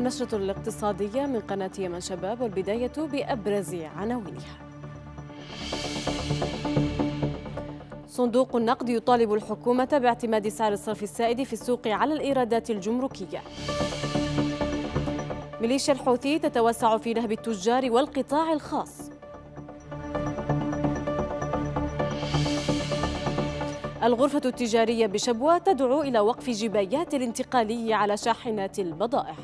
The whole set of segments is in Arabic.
النشرة الاقتصادية من قناة يمن شباب والبداية بأبرز عناوينها صندوق النقد يطالب الحكومة باعتماد سعر الصرف السائد في السوق على الإيرادات الجمركية ميليشيا الحوثي تتوسع في نهب التجار والقطاع الخاص الغرفة التجارية بشبوة تدعو إلى وقف جبايات الانتقالي على شاحنات البضائع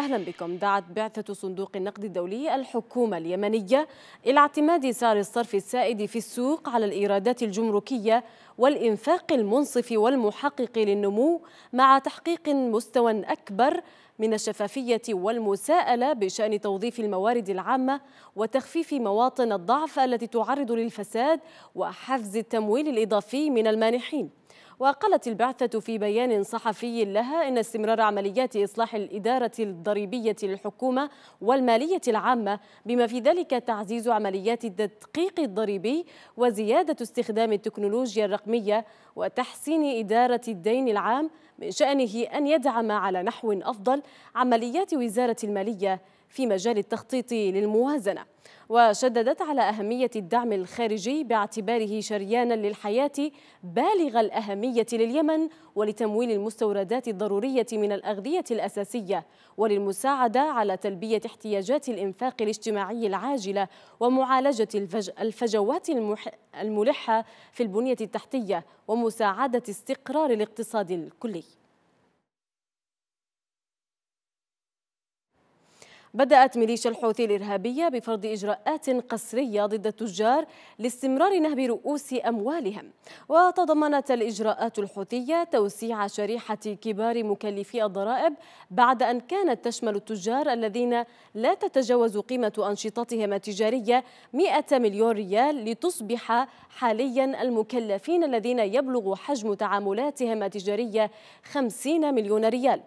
أهلا بكم دعت بعثة صندوق النقد الدولي الحكومة اليمنية إلى اعتماد سعر الصرف السائد في السوق على الإيرادات الجمركية والإنفاق المنصف والمحقق للنمو مع تحقيق مستوى أكبر من الشفافية والمساءلة بشأن توظيف الموارد العامة وتخفيف مواطن الضعف التي تعرض للفساد وحفز التمويل الإضافي من المانحين وقالت البعثة في بيان صحفي لها إن استمرار عمليات إصلاح الإدارة الضريبية للحكومة والمالية العامة بما في ذلك تعزيز عمليات التدقيق الضريبي وزيادة استخدام التكنولوجيا الرقمية وتحسين إدارة الدين العام من شأنه أن يدعم على نحو أفضل عمليات وزارة المالية في مجال التخطيط للموازنة وشددت على أهمية الدعم الخارجي باعتباره شريانا للحياة بالغ الأهمية لليمن ولتمويل المستوردات الضرورية من الأغذية الأساسية وللمساعدة على تلبية احتياجات الإنفاق الاجتماعي العاجلة ومعالجة الفجوات الملحة في البنية التحتية ومساعدة استقرار الاقتصاد الكلي بدأت ميليشيا الحوثي الإرهابية بفرض إجراءات قسرية ضد التجار لاستمرار نهب رؤوس أموالهم وتضمنت الإجراءات الحوثية توسيع شريحة كبار مكلفي الضرائب بعد أن كانت تشمل التجار الذين لا تتجاوز قيمة أنشطتهم التجارية 100 مليون ريال لتصبح حاليا المكلفين الذين يبلغ حجم تعاملاتهم التجارية 50 مليون ريال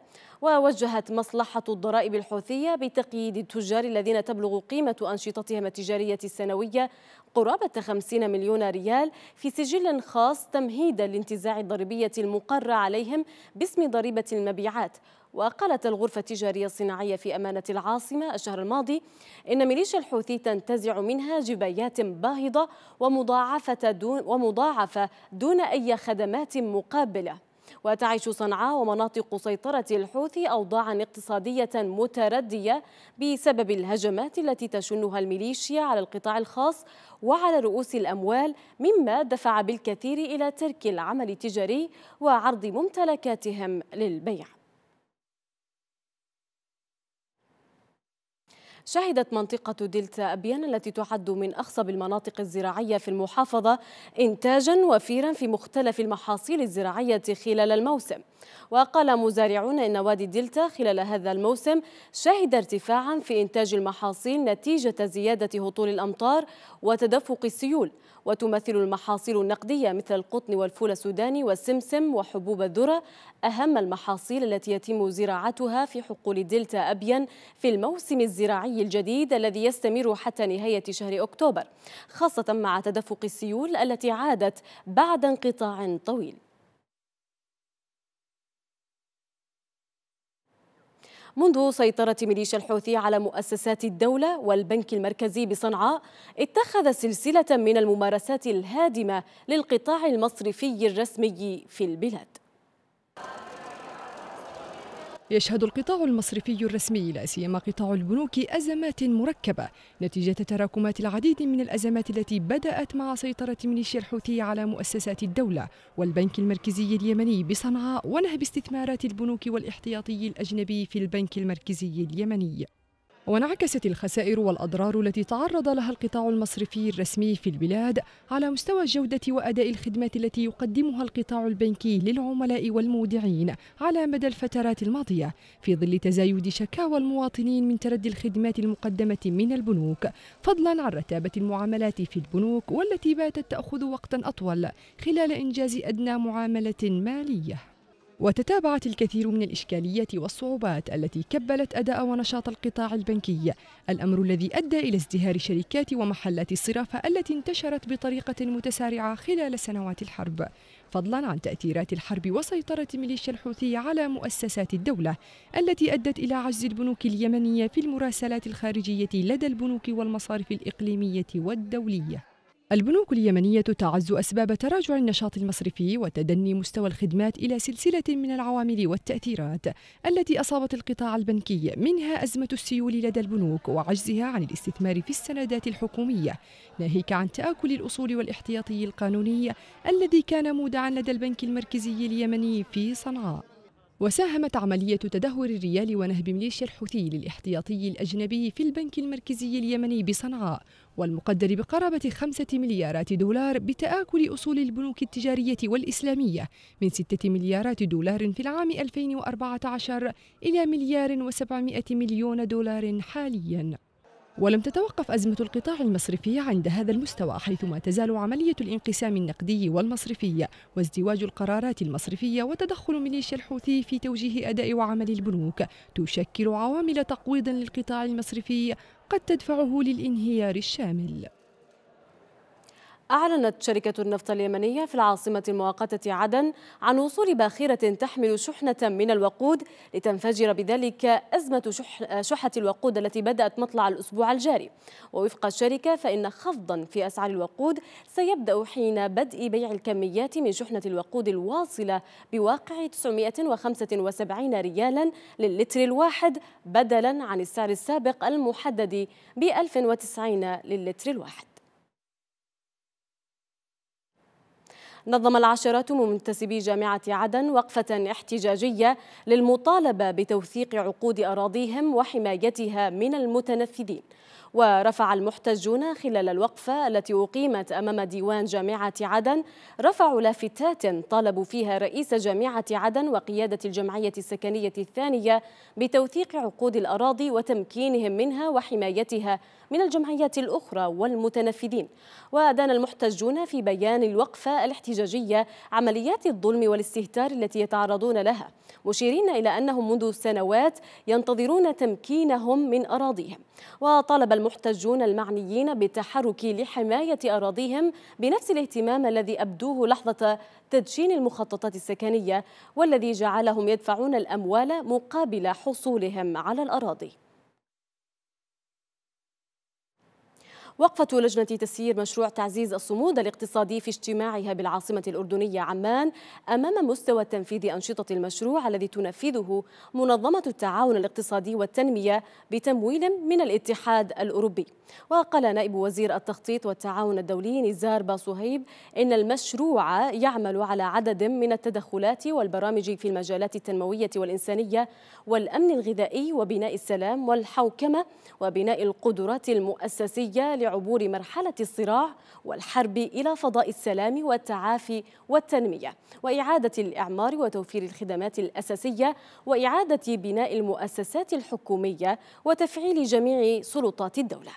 ووجهت مصلحة الضرائب الحوثية بتقييد التجار الذين تبلغ قيمة أنشطتهم التجارية السنوية قرابة 50 مليون ريال في سجل خاص تمهيدا لانتزاع الضريبية المقرة عليهم باسم ضريبة المبيعات وقالت الغرفة التجارية الصناعية في أمانة العاصمة الشهر الماضي إن ميليشيا الحوثي تنتزع منها جبايات باهظة ومضاعفة دون, ومضاعفة دون أي خدمات مقابلة وتعيش صنعاء ومناطق سيطرة الحوثي أوضاعا اقتصادية متردية بسبب الهجمات التي تشنها الميليشيا على القطاع الخاص وعلى رؤوس الأموال مما دفع بالكثير إلى ترك العمل التجاري وعرض ممتلكاتهم للبيع شهدت منطقة دلتا أبيان التي تعد من أخصب المناطق الزراعية في المحافظة إنتاجا وفيرا في مختلف المحاصيل الزراعية خلال الموسم وقال مزارعون إن وادي دلتا خلال هذا الموسم شهد ارتفاعا في إنتاج المحاصيل نتيجة زيادة هطول الأمطار وتدفق السيول وتمثل المحاصيل النقدية مثل القطن والفول السوداني والسمسم وحبوب الذرة أهم المحاصيل التي يتم زراعتها في حقول دلتا أبين في الموسم الزراعي الصيفي الجديد الذي يستمر حتى نهاية شهر أكتوبر خاصة مع تدفق السيول التي عادت بعد انقطاع طويل منذ سيطرة ميليشيا الحوثي على مؤسسات الدولة والبنك المركزي بصنعاء اتخذ سلسلة من الممارسات الهادمة للقطاع المصرفي الرسمي في البلاد يشهد القطاع المصرفي الرسمي لا سيما قطاع البنوك أزمات مركبة نتيجة تراكمات العديد من الأزمات التي بدأت مع سيطرة ميليشيا الحوثي على مؤسسات الدولة والبنك المركزي اليمني بصنعاء ونهب استثمارات البنوك والاحتياطي الأجنبي في البنك المركزي اليمني وانعكست الخسائر والأضرار التي تعرض لها القطاع المصرفي الرسمي في البلاد على مستوى الجودة وأداء الخدمات التي يقدمها القطاع البنكي للعملاء والمودعين على مدى الفترات الماضية في ظل تزايد شكاوى المواطنين من تردي الخدمات المقدمة من البنوك فضلا عن رتابة المعاملات في البنوك والتي باتت تأخذ وقتا أطول خلال إنجاز أدنى معاملة مالية وتتابعت الكثير من الإشكالية والصعوبات التي كبلت أداء ونشاط القطاع البنكي الأمر الذي أدى إلى ازدهار شركات ومحلات الصرافة التي انتشرت بطريقة متسارعة خلال سنوات الحرب فضلا عن تأثيرات الحرب وسيطرة ميليشيا الحوثي على مؤسسات الدولة التي أدت إلى عجز البنوك اليمنية في المراسلات الخارجية لدى البنوك والمصارف الإقليمية والدولية البنوك اليمنية تعز أسباب تراجع النشاط المصرفي وتدني مستوى الخدمات إلى سلسلة من العوامل والتأثيرات التي أصابت القطاع البنكي منها أزمة السيول لدى البنوك وعجزها عن الاستثمار في السندات الحكومية ناهيك عن تآكل الأصول والاحتياطي القانوني الذي كان مودعا لدى البنك المركزي اليمني في صنعاء وساهمت عملية تدهور الريال ونهب ميليشيا الحوثي للاحتياطي الأجنبي في البنك المركزي اليمني بصنعاء والمقدر بقرابة خمسة مليارات دولار بتآكل أصول البنوك التجارية والإسلامية من ستة مليارات دولار في العام 2014 إلى مليار وسبعمائة مليون دولار حالياً ولم تتوقف أزمة القطاع المصرفي عند هذا المستوى حيث ما تزال عملية الانقسام النقدي والمصرفي وازدواج القرارات المصرفية وتدخل ميليشيا الحوثي في توجيه أداء وعمل البنوك تشكل عوامل تقويض للقطاع المصرفي قد تدفعه للانهيار الشامل أعلنت شركة النفط اليمنية في العاصمة المؤقتة عدن عن وصول باخرة تحمل شحنة من الوقود لتنفجر بذلك أزمة شحة الوقود التي بدأت مطلع الأسبوع الجاري ووفق الشركة فإن خفضا في أسعار الوقود سيبدأ حين بدء بيع الكميات من شحنة الوقود الواصلة بواقع 975 ريالا للتر الواحد بدلا عن السعر السابق المحدد ب 1090 للتر الواحد نظم العشرة منتسبي جامعة عدن وقفة احتجاجية للمطالبة بتوثيق عقود أراضيهم وحمايتها من المتنفذين ورفع المحتجون خلال الوقفة التي أقيمت أمام ديوان جامعة عدن رفعوا لافتات طالبوا فيها رئيس جامعة عدن وقيادة الجمعية السكنية الثانية بتوثيق عقود الأراضي وتمكينهم منها وحمايتها من الجمعيات الأخرى والمتنفذين وأدان المحتجون في بيان الوقفة الاحتجاجية عمليات الظلم والاستهتار التي يتعرضون لها مشيرين إلى أنهم منذ سنوات ينتظرون تمكينهم من أراضيهم وطالب المحتجون المعنيين بالتحرك لحماية أراضيهم بنفس الاهتمام الذي أبدوه لحظة تدشين المخططات السكنية والذي جعلهم يدفعون الأموال مقابل حصولهم على الأراضي وقفة لجنة تسيير مشروع تعزيز الصمود الاقتصادي في اجتماعها بالعاصمة الأردنية عمان أمام مستوى تنفيذ أنشطة المشروع الذي تنفذه منظمة التعاون الاقتصادي والتنمية بتمويل من الاتحاد الأوروبي وقال نائب وزير التخطيط والتعاون الدولي نزار باصهيب إن المشروع يعمل على عدد من التدخلات والبرامج في المجالات التنموية والإنسانية والأمن الغذائي وبناء السلام والحوكمة وبناء القدرات المؤسسية لعبور عبور مرحلة الصراع والحرب إلى فضاء السلام والتعافي والتنمية وإعادة الإعمار وتوفير الخدمات الأساسية وإعادة بناء المؤسسات الحكومية وتفعيل جميع سلطات الدولة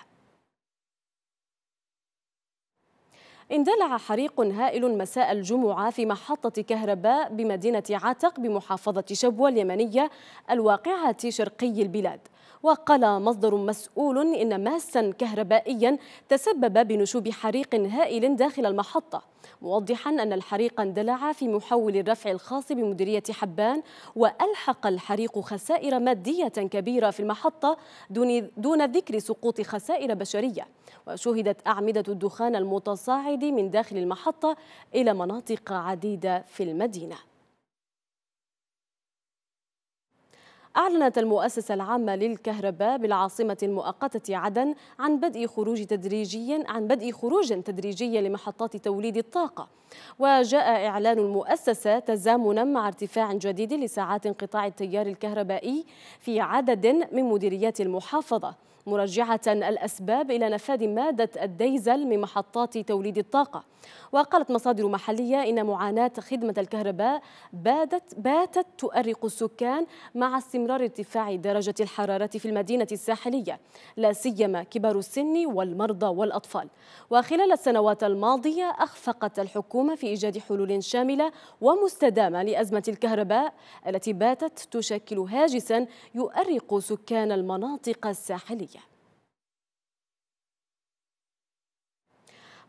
اندلع حريق هائل مساء الجمعة في محطة كهرباء بمدينة عتق بمحافظة شبوة اليمنية الواقعة شرقي البلاد وقال مصدر مسؤول إن ماسا كهربائيا تسبب بنشوب حريق هائل داخل المحطة موضحا أن الحريق اندلع في محول الرفع الخاص بمديرية حبان وألحق الحريق خسائر مادية كبيرة في المحطة دون, دون ذكر سقوط خسائر بشرية وشهدت أعمدة الدخان المتصاعد من داخل المحطة إلى مناطق عديدة في المدينة أعلنت المؤسسة العامة للكهرباء بالعاصمة المؤقتة عدن عن بدء خروج تدريجيا عن بدء خروج تدريجي لمحطات توليد الطاقة وجاء إعلان المؤسسة تزامنا مع ارتفاع جديد لساعات انقطاع التيار الكهربائي في عدد من مديريات المحافظة مرجعة الأسباب إلى نفاذ مادة الديزل من محطات توليد الطاقة وقالت مصادر محلية إن معاناة خدمة الكهرباء باتت, باتت تؤرق السكان مع استمرار ارتفاع درجة الحرارة في المدينة الساحلية لا سيما كبار السن والمرضى والأطفال وخلال السنوات الماضية أخفقت الحكومة في إيجاد حلول شاملة ومستدامة لأزمة الكهرباء التي باتت تشكل هاجسا يؤرق سكان المناطق الساحلية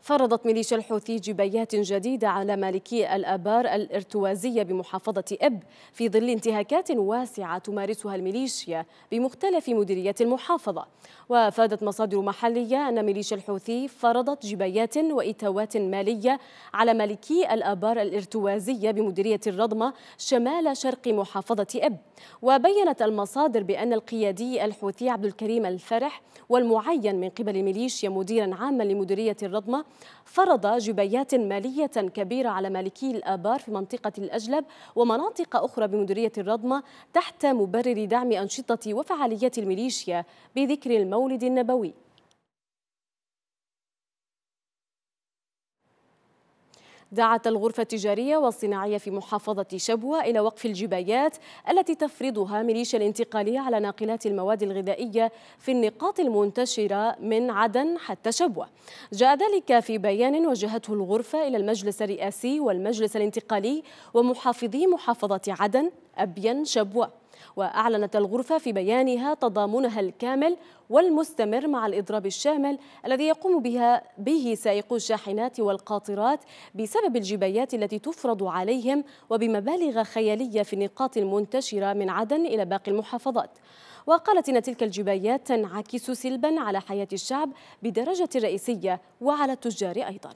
فرضت ميليشيا الحوثي جبايات جديدة على مالكي الآبار الارتوازية بمحافظة إب في ظل انتهاكات واسعة تمارسها الميليشيا بمختلف مديريات المحافظة وأفادت مصادر محلية أن ميليشيا الحوثي فرضت جبايات وإتاوات مالية على مالكي الآبار الارتوازية بمديرية الرضمة شمال شرق محافظة إب وبينت المصادر بأن القيادي الحوثي عبد الكريم الفرح والمعين من قبل ميليشيا مديرا عاما لمديرية الرضمة فرض جبيات مالية كبيرة على مالكي الآبار في منطقة الأجلب ومناطق أخرى بمديرية الرضمة تحت مبرر دعم أنشطة وفعاليات الميليشيا بذكر المولد النبوي دعت الغرفة التجارية والصناعية في محافظة شبوة إلى وقف الجبايات التي تفرضها ميليشيا الانتقالية على ناقلات المواد الغذائية في النقاط المنتشرة من عدن حتى شبوة جاء ذلك في بيان وجهته الغرفة إلى المجلس الرئاسي والمجلس الانتقالي ومحافظي محافظة عدن أبين شبوة وأعلنت الغرفة في بيانها تضامنها الكامل والمستمر مع الإضراب الشامل الذي يقوم بها به سائقو الشاحنات والقاطرات بسبب الجبايات التي تفرض عليهم وبمبالغ خيالية في النقاط المنتشرة من عدن إلى باقي المحافظات وقالت إن تلك الجبايات تنعكس سلبا على حياة الشعب بدرجة رئيسية وعلى التجار أيضاً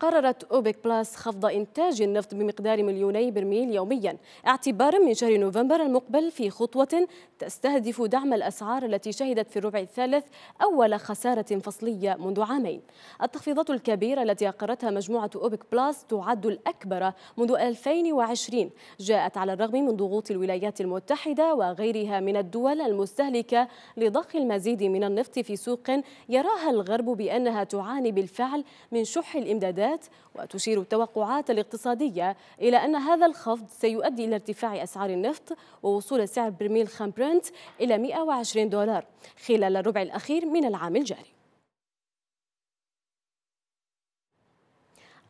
قررت أوبك بلاس خفض إنتاج النفط بمقدار مليوني برميل يوميا اعتبارا من شهر نوفمبر المقبل في خطوة تستهدف دعم الأسعار التي شهدت في الربع الثالث أول خسارة فصلية منذ عامين التخفيضات الكبيرة التي أقرتها مجموعة أوبك بلاس تعد الأكبر منذ 2020 جاءت على الرغم من ضغوط الولايات المتحدة وغيرها من الدول المستهلكة لضخ المزيد من النفط في سوق يراها الغرب بأنها تعاني بالفعل من شح الإمدادات الإيرادات وتشير التوقعات الاقتصادية إلى أن هذا الخفض سيؤدي إلى ارتفاع أسعار النفط ووصول سعر برميل خام برنت إلى 120 دولار خلال الربع الأخير من العام الجاري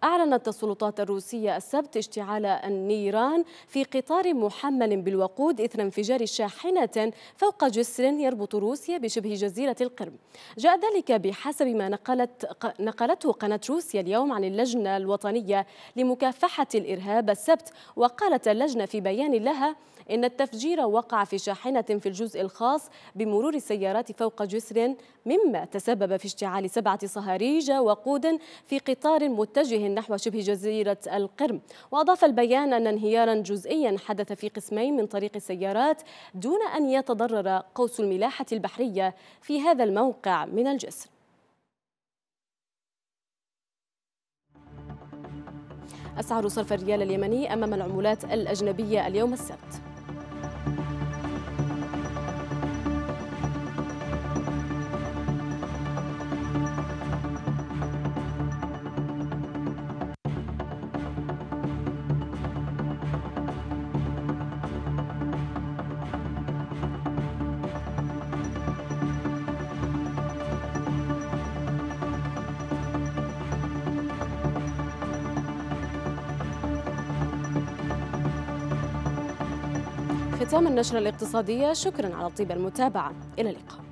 أعلنت السلطات الروسية السبت اشتعال النيران في قطار محمل بالوقود إثر انفجار شاحنة فوق جسر يربط روسيا بشبه جزيرة القرم جاء ذلك بحسب ما نقلت نقلته قناة روسيا اليوم عن اللجنة الوطنية لمكافحة الإرهاب السبت وقالت اللجنة في بيان لها إن التفجير وقع في شاحنة في الجزء الخاص بمرور السيارات فوق جسر مما تسبب في اشتعال سبعة صهاريج وقود في قطار متجه نحو شبه جزيرة القرم وأضاف البيان أن انهيارا جزئيا حدث في قسمين من طريق السيارات دون أن يتضرر قوس الملاحة البحرية في هذا الموقع من الجسر أسعار صرف الريال اليمني أمام العملات الأجنبية اليوم السبت ختام النشرة الاقتصادية شكرا على طيب المتابعة إلى اللقاء